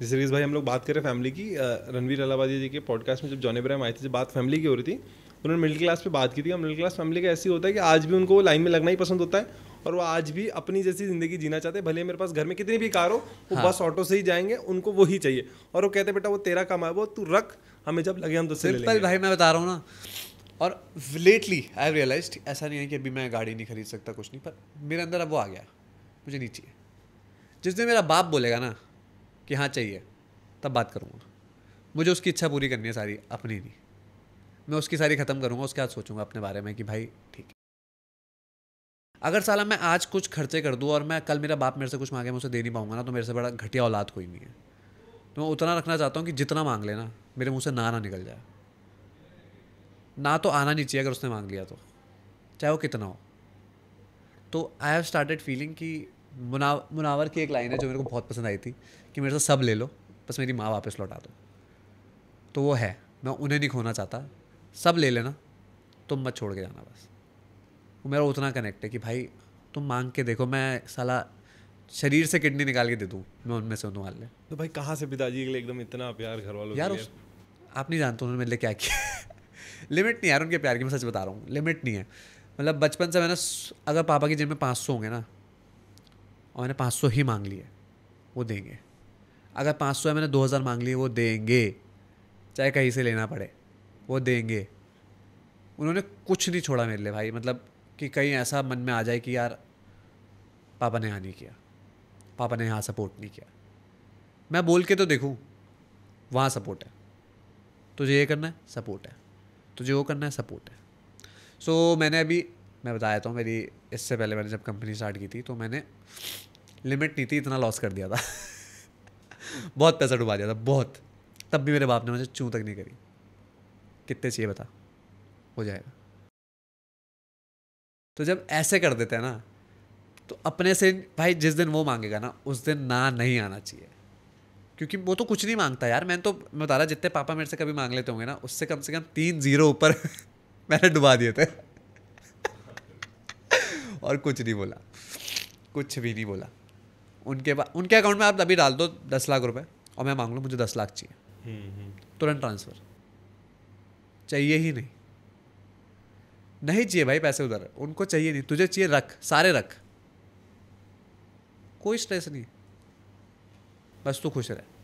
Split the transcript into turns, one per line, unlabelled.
जैसे रिज भाई हम लोग बात करें फैमिली की रणवीर अलाहाबादी जी के पॉडकास्ट में जब जॉन इब्राहिम आए थे जब बात फैमिली की हो रही थी उन्होंने मिडिल क्लास पे बात की थी और मिडिल क्लास फैमिली का ऐसी होता है कि आज भी उनको लाइन में लगना ही पसंद होता है और वो आज भी अपनी जैसी ज़िंदगी जीना चाहते हैं भले मेरे पास घर में कितनी भी कार हो वो हाँ। बस ऑटो से ही जाएंगे उनको वो ही चाहिए और वो कहते हैं बेटा वो तेरा काम है वो तू रख हमें जब लगे हम तो सिंपल भाई मैं बता रहा हूँ ना और लेटली आई रियलाइज ऐसा नहीं है कि अभी मैं गाड़ी नहीं खरीद सकता कुछ नहीं पर मेरे अंदर अब वो आ गया मुझे नहीं चाहिए जिस दिन मेरा बाप बोलेगा ना कि हाँ चाहिए तब बात करूँगा मुझे उसकी इच्छा पूरी करनी है सारी अपनी नहीं मैं उसकी सारी ख़त्म करूँगा उसके बाद सोचूंगा अपने बारे में कि भाई ठीक है अगर साला मैं आज कुछ खर्चे कर दूँ और मैं कल मेरा बाप मेरे से कुछ मांगे मैं उसे दे नहीं पाऊँगा ना तो मेरे से बड़ा घटिया औलाद कोई नहीं है तो मैं उतना रखना चाहता हूँ कि जितना मांग लेना मेरे मुँह से ना ना निकल जाए ना तो आना नहीं चाहिए अगर उसने मांग लिया तो चाहे वो कितना हो तो आई हैव स्टार्टेड फीलिंग कि मुना मुनावर की एक लाइन है जो मेरे को बहुत पसंद आई थी कि मेरे से सब ले लो बस मेरी माँ वापस लौटा दो तो वो है मैं उन्हें नहीं खोना चाहता सब ले लेना तुम मत छोड़ के जाना बस वो मेरा उतना कनेक्ट है कि भाई तुम मांग के देखो मैं साला शरीर से किडनी निकाल के दे दूँ मैं उनमें से उन्होंने वाले तो भाई कहाँ से पिताजी के लिए एकदम इतना प्यार घर वालों यार उस, आप नहीं जानते उन्होंने मेरे लिए क्या किया लिमिट नहीं यार उनके प्यार की मैं सच बता रहा हूँ लिमिट नहीं है मतलब बचपन से मैंने अगर पापा की जेब में पाँच सौ होंगे ना और मैंने पाँच सौ ही मांग लिए वो देंगे अगर पाँच सौ है मैंने दो हज़ार मांग लिए वो देंगे चाहे कहीं से लेना पड़े वो देंगे उन्होंने कुछ नहीं छोड़ा मेरे लिए भाई मतलब कि कहीं ऐसा मन में आ जाए कि यार पापा ने यहाँ नहीं किया पापा ने यहाँ सपोर्ट नहीं किया मैं बोल के तो देखूँ वहाँ सपोर्ट है तुझे ये करना है सपोर्ट है तुझे वो करना है सपोर्ट है सो so, मैंने अभी मैं बताया था मेरी इससे पहले मैंने जब कंपनी स्टार्ट की थी तो मैंने लिमिट नहीं थी इतना लॉस कर दिया था बहुत पैसा डुबा दिया था बहुत तब भी मेरे बाप ने मुझे चूँ तक नहीं करी कितने चाहिए बता हो जाएगा तो जब ऐसे कर देते हैं ना तो अपने से भाई जिस दिन वो मांगेगा ना उस दिन ना नहीं आना चाहिए क्योंकि वो तो कुछ नहीं मांगता यार मैंने तो मैं बता रहा जितने पापा मेरे से कभी मांग लेते होंगे ना उससे कम से कम तीन जीरो ऊपर मैंने डुबा दिए थे और कुछ नहीं बोला कुछ भी नहीं बोला उनके पास उनके अकाउंट में आप अभी डाल दो दस लाख रुपए और मैं मांग लूँ मुझे दस लाख चाहिए हम्म, हम्म। तुरंत ट्रांसफ़र चाहिए ही नहीं नहीं चाहिए भाई पैसे उधर उनको चाहिए नहीं तुझे चाहिए रख सारे रख कोई स्ट्रेस नहीं बस तू खुश रहे